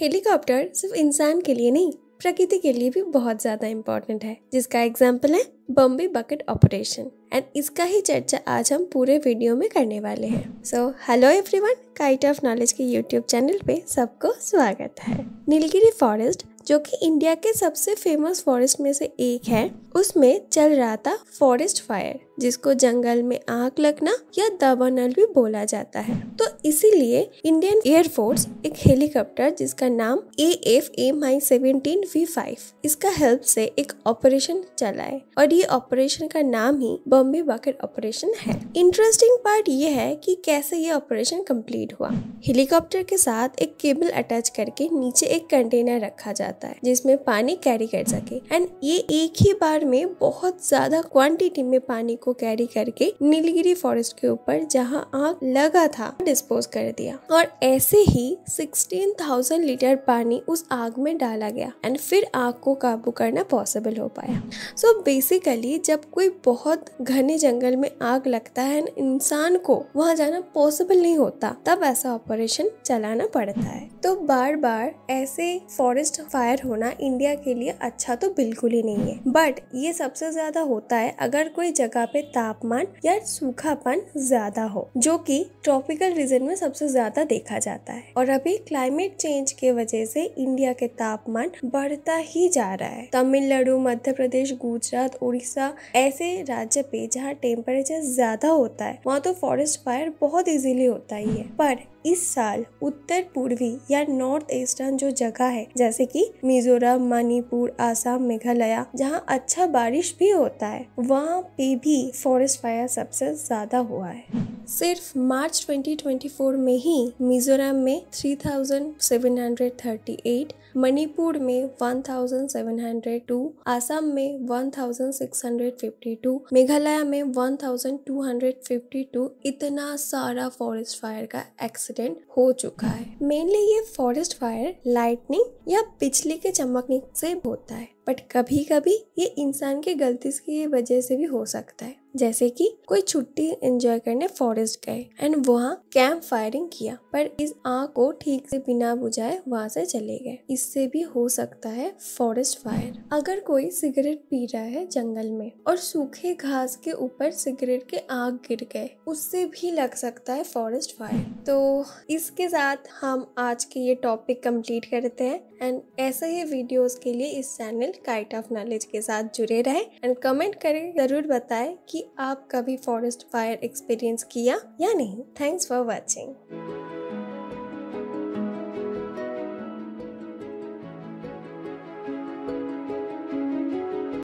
helicopter सिर्फ इंसान के लिए नहीं प्रकृति के लिए भी बहुत ज़्यादा इम्पोर्टेंट है जिसका एग्जाम्पल है बॉम्बे बकेट ऑपरेशन एंड इसका ही चर्चा आज हम पूरे वीडियो में करने वाले हैं so hello everyone kite of knowledge के यूट्यूब चैनल पे सबको स्वागत है नीलगिरी फॉरेस्ट जो कि इंडिया के सबसे फेमस फॉरेस्ट में से एक है उसमें चल रहा था फॉरेस्ट फायर जिसको जंगल में आग लगना या दवानल भी बोला जाता है तो इसीलिए इंडियन एयरफोर्स एक हेलीकॉप्टर जिसका नाम A F M I seventeen V five इसका हेल्प से एक ऑपरेशन चलाए और ये ऑपरेशन का नाम ही बॉम्बे बकेट ऑपरेशन है इंटरेस्टिंग पार्ट ये है कि कैसे ये ऑपरेशन कंप्लीट हुआ हेलीकॉप्टर के साथ एक केबल अटैच करके नीचे एक कंटेनर रखा जाता है जिसमें पानी कैरी कर सके एंड ये एक ही बार में बहुत ज्यादा क्वांटिटी में पानी को को कैरी करके नीलगिरी फॉरेस्ट के ऊपर जहां आग लगा था डिस्पोज कर दिया और ऐसे ही 16,000 लीटर पानी उस आग में डाला गया एंड फिर आग को काबू करना पॉसिबल हो पाया सो so बेसिकली जब कोई बहुत घने जंगल में आग लगता है इंसान को वहाँ जाना पॉसिबल नहीं होता तब ऐसा ऑपरेशन चलाना पड़ता है तो बार बार ऐसे फॉरेस्ट फायर होना इंडिया के लिए अच्छा तो बिल्कुल ही नहीं है बट ये सबसे ज्यादा होता है अगर कोई जगह पे पे तापमान या सूखापन ज्यादा हो जो कि ट्रॉपिकल रीजन में सबसे ज्यादा देखा जाता है और अभी क्लाइमेट चेंज के वजह से इंडिया के तापमान बढ़ता ही जा रहा है तमिलनाडु मध्य प्रदेश गुजरात उड़ीसा ऐसे राज्य पे जहाँ टेम्परेचर ज्यादा होता है वहाँ तो फॉरेस्ट फायर बहुत इजीली होता ही है पर इस साल उत्तर पूर्वी या नॉर्थ ईस्टर्न जो जगह है जैसे कि मिजोरम मणिपुर आसाम मेघालय जहाँ अच्छा बारिश भी होता है वहाँ पे भी ही फॉरेस्ट फायर सबसे ज़्यादा हुआ है सिर्फ मार्च 2024 में ही मिजोरम में 3,738, मणिपुर में 1,702, आसाम में 1,652, मेघालय में 1,252 इतना सारा फॉरेस्ट फायर का एक्सीडेंट हो चुका है मेनली ये फॉरेस्ट फायर लाइटनिंग या बिजली के चमकने से होता है बट कभी कभी ये इंसान के गलती की वजह से भी हो सकता है जैसे कि कोई छुट्टी एंजॉय करने फॉरेस्ट गए एंड वहाँ कैंप फायरिंग किया पर इस आग को ठीक से बिना बुझाए वहाँ से चले गए इससे भी हो सकता है फॉरेस्ट फायर अगर कोई सिगरेट पी रहा है जंगल में और सूखे घास के ऊपर सिगरेट के आग गिर गए उससे भी लग सकता है फॉरेस्ट फायर तो इसके साथ हम आज के ये टॉपिक कंप्लीट करते हैं एंड ऐसे ही वीडियोस के लिए इस चैनल काइट ऑफ नॉलेज के साथ जुड़े रहे एंड कमेंट करके जरूर बताएं कि कि आप कभी फॉरेस्ट फायर एक्सपीरियंस किया या नहीं थैंक्स फॉर वॉचिंग